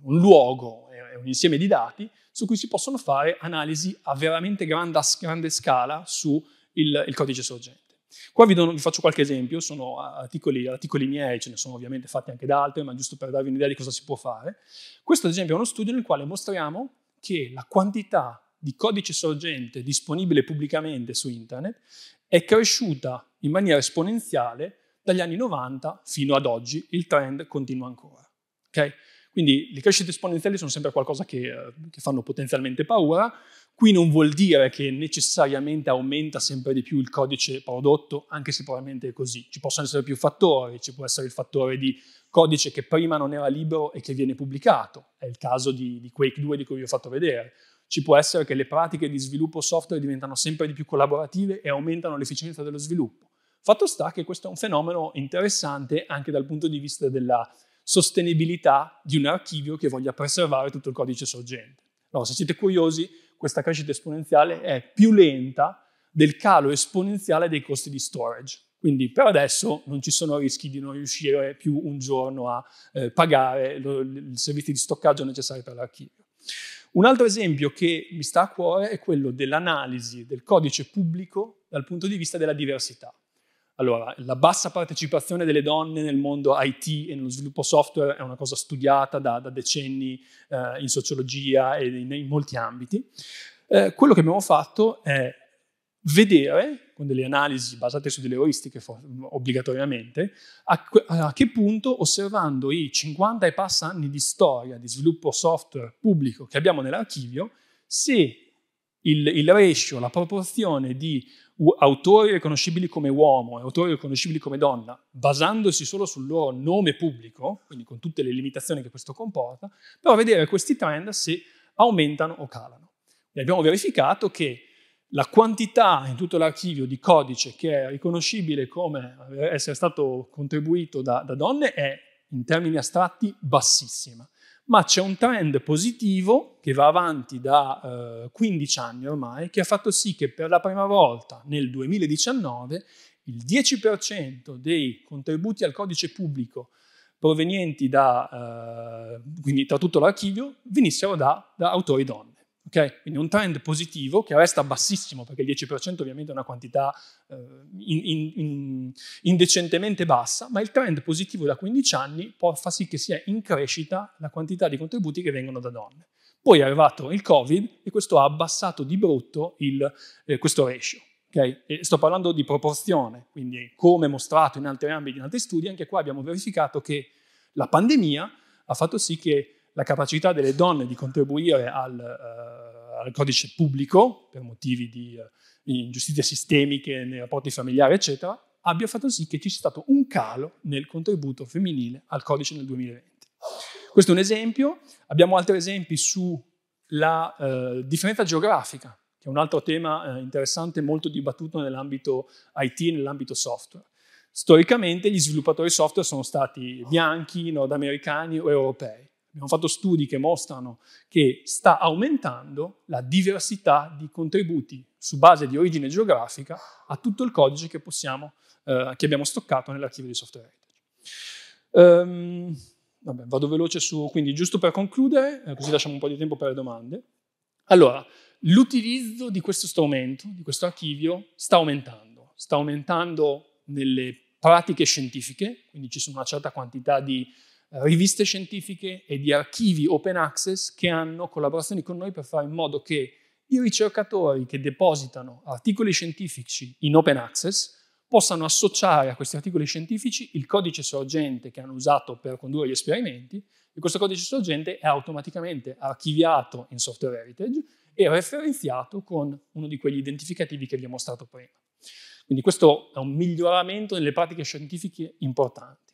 un luogo e eh, un insieme di dati su cui si possono fare analisi a veramente grande, grande scala sul codice sorgente. Qua vi, do, vi faccio qualche esempio, sono ah, articoli, articoli, miei, ce ne sono ovviamente fatti anche da altri, ma giusto per darvi un'idea di cosa si può fare. Questo ad esempio è uno studio nel quale mostriamo che la quantità di codice sorgente disponibile pubblicamente su internet è cresciuta in maniera esponenziale dagli anni 90 fino ad oggi, il trend continua ancora. Okay? Quindi le crescite esponenziali sono sempre qualcosa che, eh, che fanno potenzialmente paura, Qui non vuol dire che necessariamente aumenta sempre di più il codice prodotto, anche se probabilmente è così. Ci possono essere più fattori, ci può essere il fattore di codice che prima non era libero e che viene pubblicato, è il caso di, di Quake 2 di cui vi ho fatto vedere. Ci può essere che le pratiche di sviluppo software diventano sempre di più collaborative e aumentano l'efficienza dello sviluppo. Fatto sta che questo è un fenomeno interessante anche dal punto di vista della sostenibilità di un archivio che voglia preservare tutto il codice sorgente. Allora, se siete curiosi, questa crescita esponenziale è più lenta del calo esponenziale dei costi di storage. Quindi per adesso non ci sono rischi di non riuscire più un giorno a eh, pagare i servizi di stoccaggio necessari per l'archivio. Un altro esempio che mi sta a cuore è quello dell'analisi del codice pubblico dal punto di vista della diversità. Allora, la bassa partecipazione delle donne nel mondo IT e nello sviluppo software è una cosa studiata da, da decenni eh, in sociologia e in, in molti ambiti. Eh, quello che abbiamo fatto è vedere, con delle analisi basate su delle euristiche obbligatoriamente, a, a che punto, osservando i 50 e passa anni di storia di sviluppo software pubblico che abbiamo nell'archivio, se il, il ratio, la proporzione di autori riconoscibili come uomo e autori riconoscibili come donna, basandosi solo sul loro nome pubblico, quindi con tutte le limitazioni che questo comporta, però vedere questi trend se aumentano o calano. E abbiamo verificato che la quantità in tutto l'archivio di codice che è riconoscibile come essere stato contribuito da, da donne è, in termini astratti, bassissima ma c'è un trend positivo che va avanti da eh, 15 anni ormai, che ha fatto sì che per la prima volta nel 2019 il 10% dei contributi al codice pubblico provenienti da, eh, quindi tra tutto l'archivio, venissero da, da autori donne. Okay? Quindi un trend positivo che resta bassissimo, perché il 10% ovviamente è una quantità eh, in, in, in, indecentemente bassa, ma il trend positivo da 15 anni può far sì che sia in crescita la quantità di contributi che vengono da donne. Poi è arrivato il Covid e questo ha abbassato di brutto il, eh, questo ratio. Okay? sto parlando di proporzione, quindi come mostrato in altri ambiti, in altri studi, anche qua abbiamo verificato che la pandemia ha fatto sì che la capacità delle donne di contribuire al, eh, al codice pubblico per motivi di eh, ingiustizie sistemiche nei rapporti familiari, eccetera, abbia fatto sì che ci sia stato un calo nel contributo femminile al codice nel 2020. Questo è un esempio, abbiamo altri esempi sulla eh, differenza geografica, che è un altro tema eh, interessante, molto dibattuto nell'ambito IT e nell'ambito software. Storicamente gli sviluppatori software sono stati bianchi, nordamericani o europei. Abbiamo fatto studi che mostrano che sta aumentando la diversità di contributi su base di origine geografica a tutto il codice che, possiamo, eh, che abbiamo stoccato nell'archivio di software heritage. Um, vabbè, vado veloce su, quindi giusto per concludere, eh, così lasciamo un po' di tempo per le domande. Allora, l'utilizzo di questo strumento, di questo archivio, sta aumentando. Sta aumentando nelle pratiche scientifiche, quindi ci sono una certa quantità di eh, riviste scientifiche e di archivi open access che hanno collaborazioni con noi per fare in modo che i ricercatori che depositano articoli scientifici in open access possano associare a questi articoli scientifici il codice sorgente che hanno usato per condurre gli esperimenti e questo codice sorgente è automaticamente archiviato in software heritage e referenziato con uno di quegli identificativi che vi ho mostrato prima. Quindi questo è un miglioramento nelle pratiche scientifiche importante.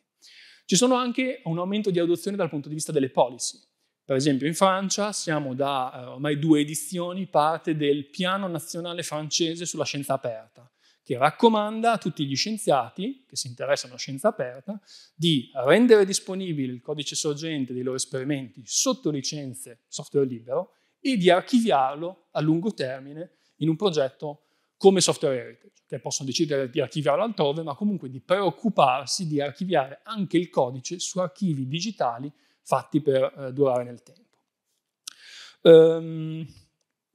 Ci sono anche un aumento di adozione dal punto di vista delle policy. Per esempio in Francia siamo da eh, ormai due edizioni parte del piano nazionale francese sulla scienza aperta, che raccomanda a tutti gli scienziati che si interessano a scienza aperta di rendere disponibile il codice sorgente dei loro esperimenti sotto licenze software libero e di archiviarlo a lungo termine in un progetto come software heritage, che possono decidere di archiviarlo altrove, ma comunque di preoccuparsi di archiviare anche il codice su archivi digitali fatti per eh, durare nel tempo. Um,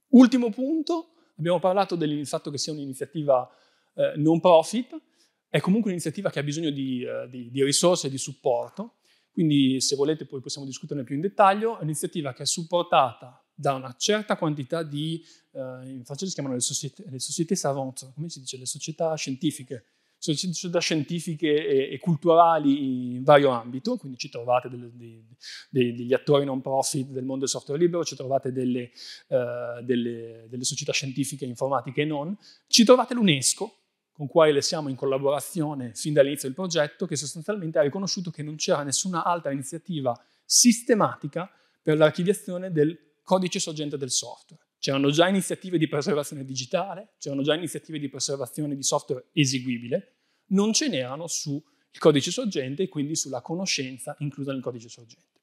ultimo punto, abbiamo parlato del fatto che sia un'iniziativa eh, non profit, è comunque un'iniziativa che ha bisogno di, eh, di, di risorse e di supporto, quindi se volete poi possiamo discuterne più in dettaglio, è un'iniziativa che è supportata da una certa quantità di, eh, in francese si chiamano le société, société savantes, come si dice, le società scientifiche, società scientifiche e, e, culturali in vario ambito, quindi ci trovate delle, dei, dei, degli attori non profit del mondo del software libero, ci trovate delle, eh, delle, delle società scientifiche informatiche e non, ci trovate l'UNESCO, con quale siamo in collaborazione fin dall'inizio del progetto, che sostanzialmente ha riconosciuto che non c'era nessuna altra iniziativa sistematica per l'archiviazione del codice sorgente del software. C'erano già iniziative di preservazione digitale, c'erano già iniziative di preservazione di software eseguibile, non ce n'erano sul codice sorgente e quindi sulla conoscenza inclusa nel codice sorgente.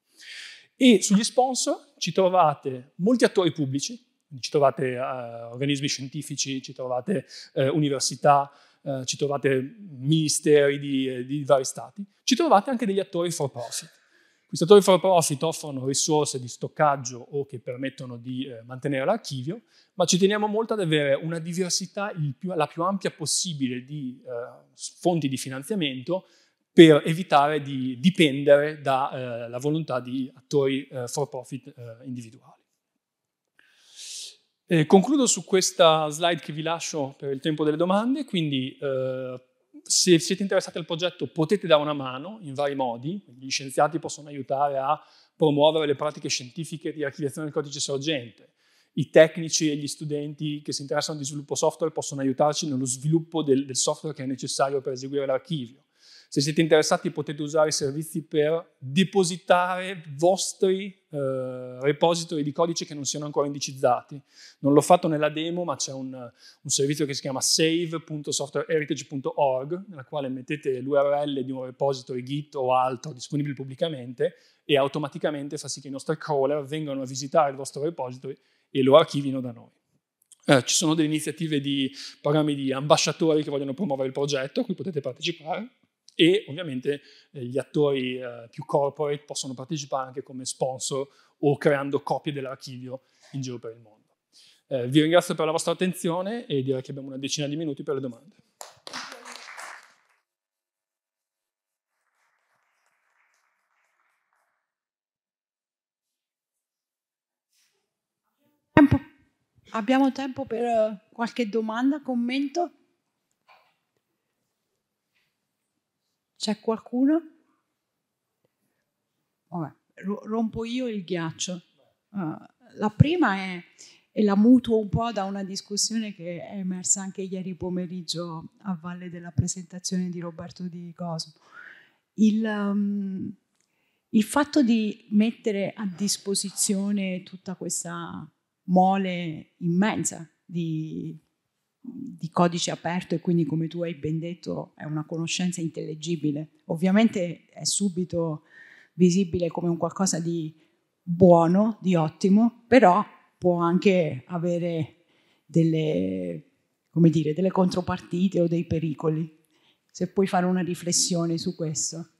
E sugli sponsor ci trovate molti attori pubblici, ci trovate eh, organismi scientifici, ci trovate eh, università, eh, ci trovate ministeri di, eh, di vari stati, ci trovate anche degli attori for profit. Acquistatori for profit offrono risorse di stoccaggio o che permettono di eh, mantenere l'archivio, ma ci teniamo molto ad avere una diversità più, la più ampia possibile di eh, fonti di finanziamento per evitare di dipendere dalla eh, volontà di attori eh, for profit eh, individuali. E concludo su questa slide che vi lascio per il tempo delle domande, quindi eh, se siete interessati al progetto potete dare una mano in vari modi, gli scienziati possono aiutare a promuovere le pratiche scientifiche di archiviazione del codice sorgente, i tecnici e gli studenti che si interessano di sviluppo software possono aiutarci nello sviluppo del, del software che è necessario per eseguire l'archivio. Se siete interessati potete usare i servizi per depositare vostri eh, repository di codice che non siano ancora indicizzati. Non l'ho fatto nella demo, ma c'è un, un servizio che si chiama save.softwareheritage.org, nella quale mettete l'URL di un repository Git o altro disponibile pubblicamente e automaticamente fa sì che i nostri crawler vengano a visitare il vostro repository e lo archivino da noi. Eh, ci sono delle iniziative di programmi di ambasciatori che vogliono promuovere il progetto, a cui potete partecipare. E ovviamente eh, gli attori eh, più corporate possono partecipare anche come sponsor o creando copie dell'archivio in giro per il mondo. Eh, vi ringrazio per la vostra attenzione e direi che abbiamo una decina di minuti per le domande. Abbiamo tempo per eh, qualche domanda, commento? C'è qualcuno? Vabbè, rompo io il ghiaccio. Uh, la prima è, e la mutuo un po' da una discussione che è emersa anche ieri pomeriggio a valle della presentazione di Roberto Di Cosmo. Il, um, il fatto di mettere a disposizione tutta questa mole immensa di di codice aperto e quindi come tu hai ben detto è una conoscenza intellegibile. Ovviamente è subito visibile come un qualcosa di buono, di ottimo, però può anche avere delle, come dire, delle contropartite o dei pericoli. Se puoi fare una riflessione su questo.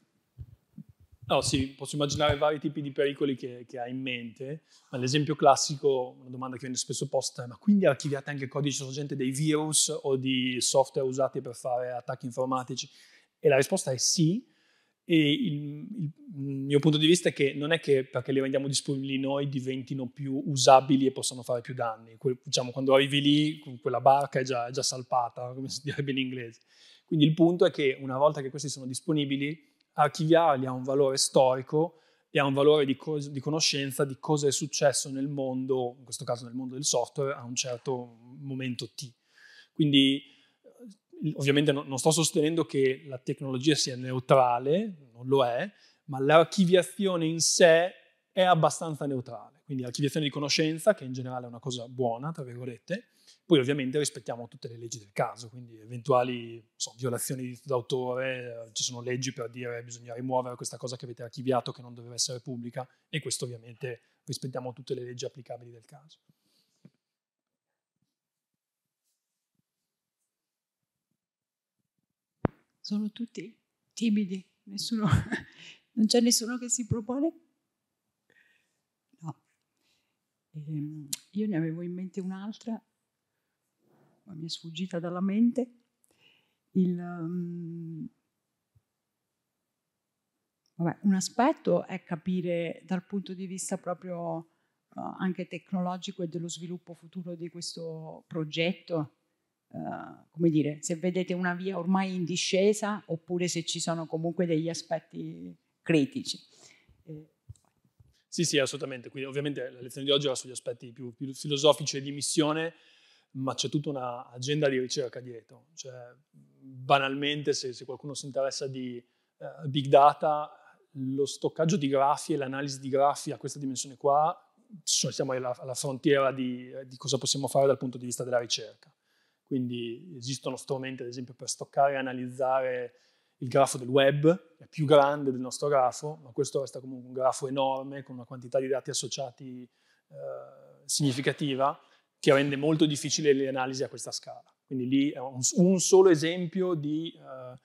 No, sì, posso immaginare vari tipi di pericoli che, che hai in mente, ma l'esempio classico, una domanda che viene spesso posta ma quindi archiviate anche codice sorgente dei virus o di software usati per fare attacchi informatici? E la risposta è sì, e il, il, mio punto di vista è che non è che perché li rendiamo disponibili noi diventino più usabili e possano fare più danni. Que, diciamo, quando arrivi lì, quella barca è già, è già salpata, come si direbbe in inglese. Quindi il punto è che una volta che questi sono disponibili, archiviarli ha un valore storico e ha un valore di, co- di, conoscenza di cosa è successo nel mondo, in questo caso nel mondo del software, a un certo momento T. Quindi ovviamente no, non sto sostenendo che la tecnologia sia neutrale, non lo è, ma l'archiviazione in sé è abbastanza neutrale. Quindi archiviazione di conoscenza, che in generale è una cosa buona, tra virgolette, poi ovviamente rispettiamo tutte le leggi del caso, quindi eventuali so, violazioni di d'autore, eh, ci sono leggi per dire che bisogna rimuovere questa cosa che avete archiviato che non doveva essere pubblica e questo ovviamente rispettiamo tutte le leggi applicabili del caso. Sono tutti timidi, nessuno, non c'è nessuno che si propone? No. Ehm, io ne avevo in mente un'altra ma mi è sfuggita dalla mente, il, um, vabbè, un aspetto è capire dal punto di vista proprio uh, anche tecnologico e dello sviluppo futuro di questo progetto, uh, come dire, se vedete una via ormai in discesa oppure se ci sono comunque degli aspetti critici. Eh, sì, sì, assolutamente. Quindi ovviamente la lezione di oggi era sugli aspetti più, più filosofici e di missione, ma c'è tutta un'agenda di ricerca dietro. Cioè, banalmente, se, se, qualcuno si interessa di eh, big data, lo stoccaggio di grafi e l'analisi di grafi a questa dimensione qua, siamo alla, alla frontiera di, di, cosa possiamo fare dal punto di vista della ricerca. Quindi esistono strumenti, ad esempio, per stoccare e analizzare il grafo del web, è più grande del nostro grafo, ma questo resta comunque un grafo enorme con una quantità di dati associati eh, significativa che rende molto difficile le analisi a questa scala. Quindi lì è un, un solo esempio di uh,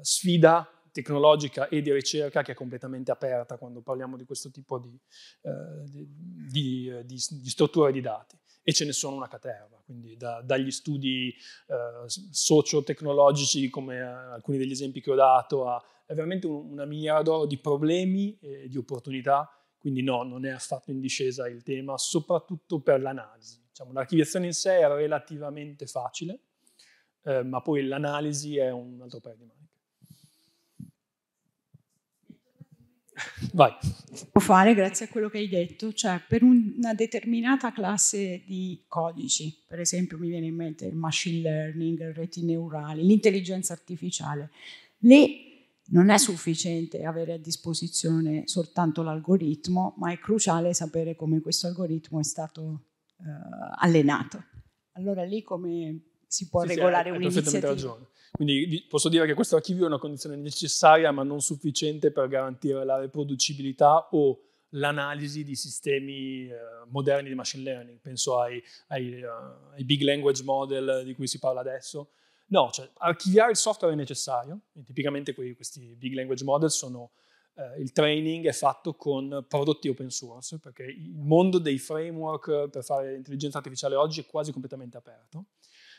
sfida tecnologica e di ricerca che è completamente aperta quando parliamo di questo tipo di, uh, di, di, di strutture di dati e ce ne sono una caterva, quindi da, dagli studi eh, socio-tecnologici come alcuni degli esempi che ho dato, a, è veramente un, una miniera d'oro di problemi e di opportunità, quindi no, non è affatto in discesa il tema, soprattutto per l'analisi. Diciamo, l'archiviazione in sé è relativamente facile, eh, ma poi l'analisi è un altro paio di maniche. Vai. Può fare grazie a quello che hai detto, cioè per una determinata classe di codici, per esempio mi viene in mente il machine learning, le reti neurali, l'intelligenza artificiale, lì non è sufficiente avere a disposizione soltanto l'algoritmo, ma è cruciale sapere come questo algoritmo è stato eh, allenato. Allora lì come si può sì, regolare sì, un'iniziativa? ragione. Quindi posso dire che questo archivio è una condizione necessaria ma non sufficiente per garantire la riproducibilità o l'analisi di sistemi eh, moderni di machine learning, penso ai, ai, uh, ai, big language model di cui si parla adesso. No, cioè archiviare il software è necessario, e tipicamente quei, questi big language model sono eh, il training è fatto con prodotti open source, perché il mondo dei framework per fare intelligenza artificiale oggi è quasi completamente aperto.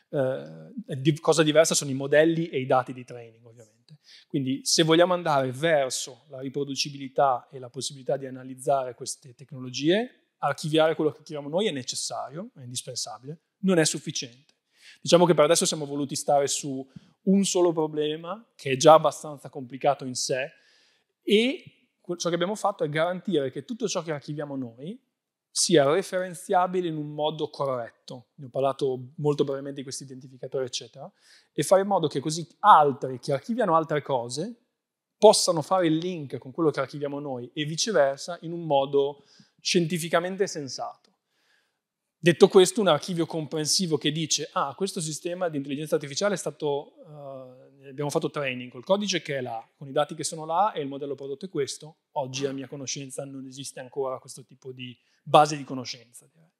Eh, cosa diversa sono i modelli e i dati di training, ovviamente. Quindi, se vogliamo andare verso la riproducibilità e la possibilità di analizzare queste tecnologie, archiviare quello che chiamiamo noi è necessario, è indispensabile, non è sufficiente. Diciamo che per adesso siamo voluti stare su un solo problema, che è già abbastanza complicato in sé, e ciò che abbiamo fatto è garantire che tutto ciò che archiviamo noi sia referenziabile in un modo corretto. Ne ho parlato molto brevemente di questi identificatori, eccetera, e fare in modo che così altri che archiviano altre cose possano fare il link con quello che archiviamo noi e viceversa in un modo scientificamente sensato. Detto questo, un archivio comprensivo che dice, ah, questo sistema di intelligenza artificiale è stato... Uh, abbiamo fatto training col codice che è là, con i dati che sono là e il modello prodotto è questo. Oggi a mia conoscenza non esiste ancora questo tipo di base di conoscenza. Direi.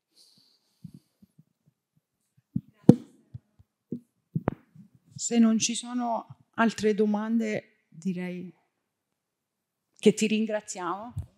Se non ci sono altre domande direi che ti ringraziamo.